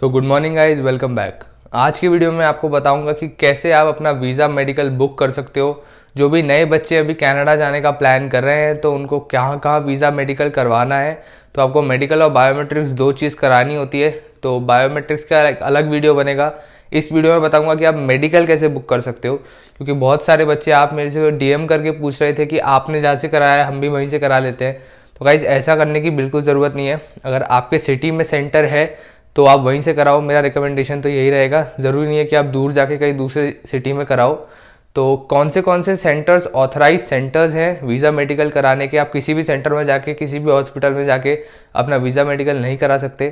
सो good morning guys welcome back आज की video में आपको बताऊंगा कि कैसे आप अपना वीज़ा मेडिकल बुक कर सकते हो जो भी नए बच्चे अभी कनाडा जाने का प्लान कर रहे हैं तो उनको कहाँ कहाँ वीज़ा मेडिकल करवाना है तो आपको मेडिकल और बायोमेट्रिक्स दो चीज़ करानी होती है तो बायोमेट्रिक्स का अलग वीडियो बनेगा इस वीडियो में बताऊंगा कि आप मेडिकल कैसे बुक कर सकते हो क्योंकि बहुत सारे बच्चे आप मेरे से डीएम करके पूछ रहे थे कि आपने जहाँ से कराया हम भी वहीं से करा लेते हैं तो गाइज़ ऐसा करने की बिल्कुल ज़रूरत नहीं है अगर आपके सिटी में सेंटर है तो आप वहीं से कराओ मेरा रिकमेंडेशन तो यही रहेगा ज़रूरी नहीं है कि आप दूर जाके कहीं दूसरे सिटी में कराओ तो कौन से कौन से सेंटर्स ऑथराइज सेंटर्स हैं वीज़ा मेडिकल कराने के आप किसी भी सेंटर में जाके किसी भी हॉस्पिटल में जाके अपना वीज़ा मेडिकल नहीं करा सकते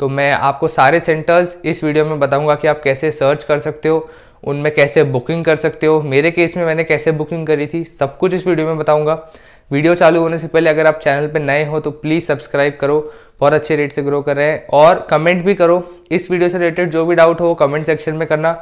तो मैं आपको सारे सेंटर्स इस वीडियो में बताऊंगा कि आप कैसे सर्च कर सकते हो उनमें कैसे बुकिंग कर सकते हो मेरे केस में मैंने कैसे बुकिंग करी थी सब कुछ इस वीडियो में बताऊंगा वीडियो चालू होने से पहले अगर आप चैनल पर नए हो तो प्लीज़ सब्सक्राइब करो बहुत अच्छे रेट से ग्रो कर रहे हैं और कमेंट भी करो इस वीडियो से रिलेटेड जो भी डाउट हो कमेंट सेक्शन में करना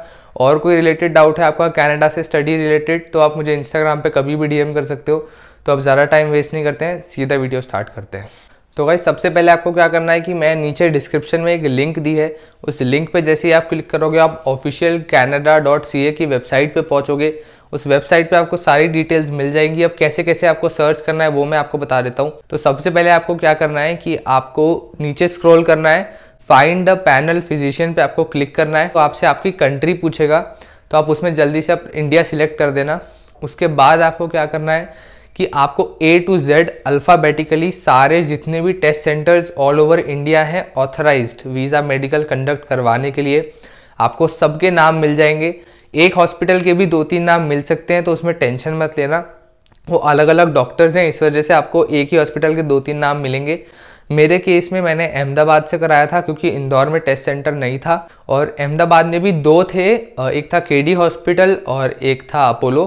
और कोई रिलेटेड डाउट है आपका कनाडा से स्टडी रिलेटेड तो आप मुझे इंस्टाग्राम पे कभी भी डीएम कर सकते हो तो आप ज़्यादा टाइम वेस्ट नहीं करते हैं सीधा वीडियो स्टार्ट करते हैं तो भाई सबसे पहले आपको क्या करना है कि मैं नीचे डिस्क्रिप्शन में एक लिंक दी है उस लिंक पर जैसे ही आप क्लिक करोगे आप official Canada dot C A की वेबसाइट पर पहुँचोगे उस वेबसाइट पे आपको सारी डिटेल्स मिल जाएंगी अब कैसे कैसे आपको सर्च करना है वो मैं आपको बता देता हूँ तो सबसे पहले आपको क्या करना है कि आपको नीचे स्क्रॉल करना है फाइंड अ पैनल फिजिशियन पे आपको क्लिक करना है तो आपसे आपकी कंट्री पूछेगा तो आप उसमें जल्दी से आप इंडिया सिलेक्ट कर देना उसके बाद आपको क्या करना है कि आपको ए टू जेड अल्फ़ाबेटिकली सारे जितने भी test centres all over India हैं ऑथराइज्ड वीज़ा मेडिकल कंडक्ट करवाने के लिए आपको सबके नाम मिल जाएंगे एक हॉस्पिटल के भी दो तीन नाम मिल सकते हैं तो उसमें टेंशन मत लेना वो अलग अलग डॉक्टर्स हैं इस वजह से आपको एक ही हॉस्पिटल के दो तीन नाम मिलेंगे मेरे केस में मैंने अहमदाबाद से कराया था क्योंकि इंदौर में टेस्ट सेंटर नहीं था और अहमदाबाद में भी दो थे एक था केडी हॉस्पिटल और एक था अपोलो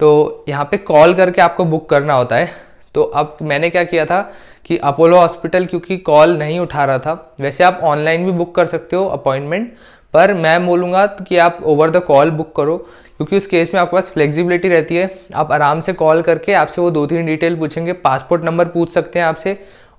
तो यहाँ पे कॉल करके आपको बुक करना होता है तो अब मैंने क्या किया था कि अपोलो हॉस्पिटल क्योंकि कॉल नहीं उठा रहा था वैसे आप ऑनलाइन भी बुक कर सकते हो अपॉइंटमेंट पर मैं बोलूँगा कि आप ओवर द कॉल बुक करो क्योंकि उस केस में आपके पास फ्लेक्सिबिलिटी रहती है आप आराम से कॉल करके आपसे वो दो तीन डिटेल पूछेंगे पासपोर्ट नंबर पूछ सकते हैं आपसे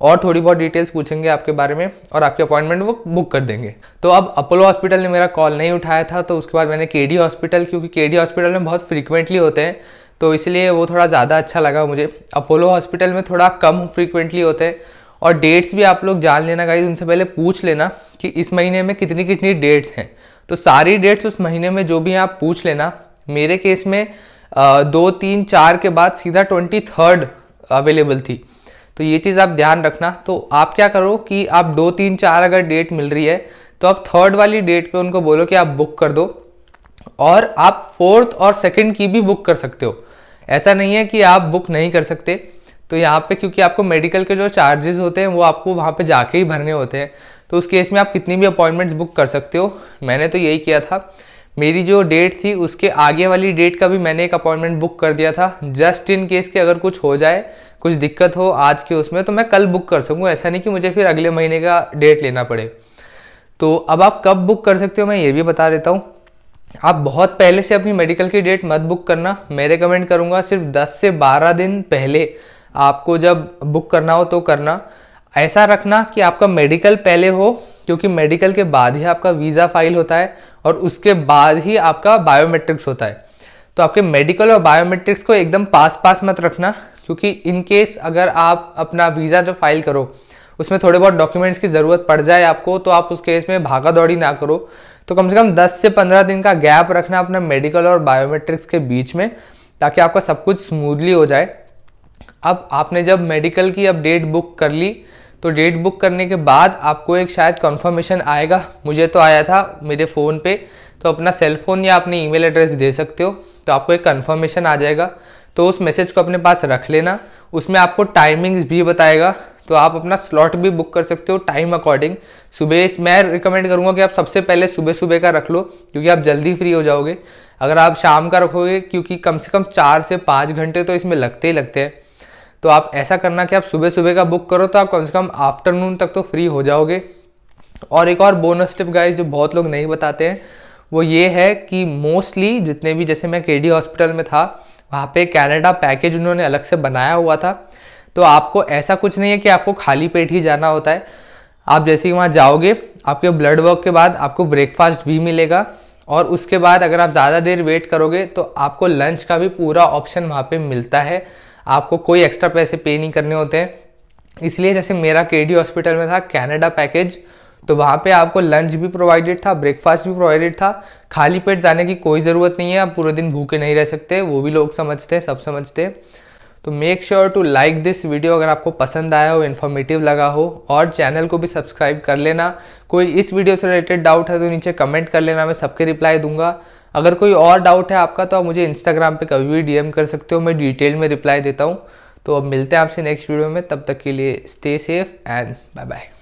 और थोड़ी बहुत डिटेल्स पूछेंगे आपके बारे में और आपकी अपॉइंटमेंट वो बुक कर देंगे तो अब अपोलो हॉस्पिटल ने मेरा कॉल नहीं उठाया था तो उसके बाद मैंने के डी हॉस्पिटल क्योंकि के डी हॉस्पिटल में बहुत फ्रीक्वेंटली होते हैं तो इसलिए वो थोड़ा ज़्यादा अच्छा लगा मुझे अपोलो हॉस्पिटल में थोड़ा कम फ्रीक्वेंटली होते हैं और डेट्स भी आप लोग जान लेना गाइज उनसे पहले पूछ लेना कि इस महीने में कितनी कितनी डेट्स हैं तो सारी डेट्स उस महीने में जो भी आप पूछ लेना मेरे केस में दो तीन चार के बाद सीधा ट्वेंटी थर्ड अवेलेबल थी तो ये चीज़ आप ध्यान रखना तो आप क्या करो कि आप दो तीन चार अगर डेट मिल रही है तो आप थर्ड वाली डेट पे उनको बोलो कि आप बुक कर दो और आप फोर्थ और सेकंड की भी बुक कर सकते हो ऐसा नहीं है कि आप बुक नहीं कर सकते तो यहाँ पे क्योंकि आपको मेडिकल के जो चार्जेस होते हैं वो आपको वहाँ पे जाके ही भरने होते हैं तो उस केस में आप कितनी भी अपॉइंटमेंट्स बुक कर सकते हो मैंने तो यही किया था मेरी जो डेट थी उसके आगे वाली डेट का भी मैंने एक अपॉइंटमेंट बुक कर दिया था जस्ट इन केस के अगर कुछ हो जाए कुछ दिक्कत हो आज के उसमें तो मैं कल बुक कर सकूँ ऐसा नहीं कि मुझे फिर अगले महीने का डेट लेना पड़े तो अब आप कब बुक कर सकते हो मैं ये भी बता देता हूँ आप बहुत पहले से अपनी मेडिकल की डेट मत बुक करना मैं रिकमेंड करूँगा सिर्फ 10 से 12 दिन पहले आपको जब बुक करना हो तो करना ऐसा रखना कि आपका मेडिकल पहले हो क्योंकि मेडिकल के बाद ही आपका वीज़ा फाइल होता है और उसके बाद ही आपका बायोमेट्रिक्स होता है तो आपके मेडिकल और बायोमेट्रिक्स को एकदम पास पास मत रखना क्योंकि इन केस अगर आप अपना वीज़ा जो फाइल करो उसमें थोड़े बहुत डॉक्यूमेंट्स की ज़रूरत पड़ जाए आपको तो आप उस केस में भागा दौड़ी ना करो तो कम से कम 10 से 15 दिन का गैप रखना अपना मेडिकल और बायोमेट्रिक्स के बीच में ताकि आपका सब कुछ स्मूथली हो जाए अब आपने जब मेडिकल की अब डेट बुक कर ली तो डेट बुक करने के बाद आपको एक शायद कंफर्मेशन आएगा मुझे तो आया था मेरे फ़ोन पे तो अपना सेल फोन या अपने ईमेल एड्रेस दे सकते हो तो आपको एक कंफर्मेशन आ जाएगा तो उस मैसेज को अपने पास रख लेना उसमें आपको टाइमिंग्स भी बताएगा तो आप अपना स्लॉट भी बुक कर सकते हो टाइम अकॉर्डिंग सुबह मैं रिकमेंड करूँगा कि आप सबसे पहले सुबह सुबह का रख लो क्योंकि आप जल्दी फ्री हो जाओगे अगर आप शाम का रखोगे क्योंकि कम से कम चार से पाँच घंटे तो इसमें लगते ही लगते हैं तो आप ऐसा करना कि आप सुबह सुबह का बुक करो तो आप कम से कम आफ्टरनून तक तो फ्री हो जाओगे और एक और बोनस टिप गाइस जो बहुत लोग नहीं बताते हैं वो ये है कि मोस्टली जितने भी जैसे मैं के हॉस्पिटल में था वहाँ पे कैनेडा पैकेज उन्होंने अलग से बनाया हुआ था तो आपको ऐसा कुछ नहीं है कि आपको खाली पेट ही जाना होता है आप जैसे ही वहाँ जाओगे आपके ब्लड वर्क के बाद आपको ब्रेकफास्ट भी मिलेगा और उसके बाद अगर आप ज़्यादा देर वेट करोगे तो आपको लंच का भी पूरा ऑप्शन वहाँ पे मिलता है आपको कोई एक्स्ट्रा पैसे पे नहीं करने होते हैं इसलिए जैसे मेरा के हॉस्पिटल में था कैनेडा पैकेज तो वहाँ पे आपको लंच भी प्रोवाइडेड था ब्रेकफास्ट भी प्रोवाइडेड था खाली पेट जाने की कोई ज़रूरत नहीं है आप पूरे दिन भूखे नहीं रह सकते वो भी लोग समझते हैं सब समझते हैं तो make sure to like this video अगर आपको पसंद आया हो इन्फॉर्मेटिव लगा हो और चैनल को भी सब्सक्राइब कर लेना कोई इस वीडियो से रिलेटेड डाउट है तो नीचे कमेंट कर लेना मैं सबके रिप्लाई दूंगा अगर कोई और डाउट है आपका तो आप मुझे इंस्टाग्राम पे कभी भी डीएम कर सकते हो मैं डिटेल में रिप्लाई देता हूँ तो अब मिलते हैं आपसे नेक्स्ट वीडियो में तब तक के लिए stay safe and bye bye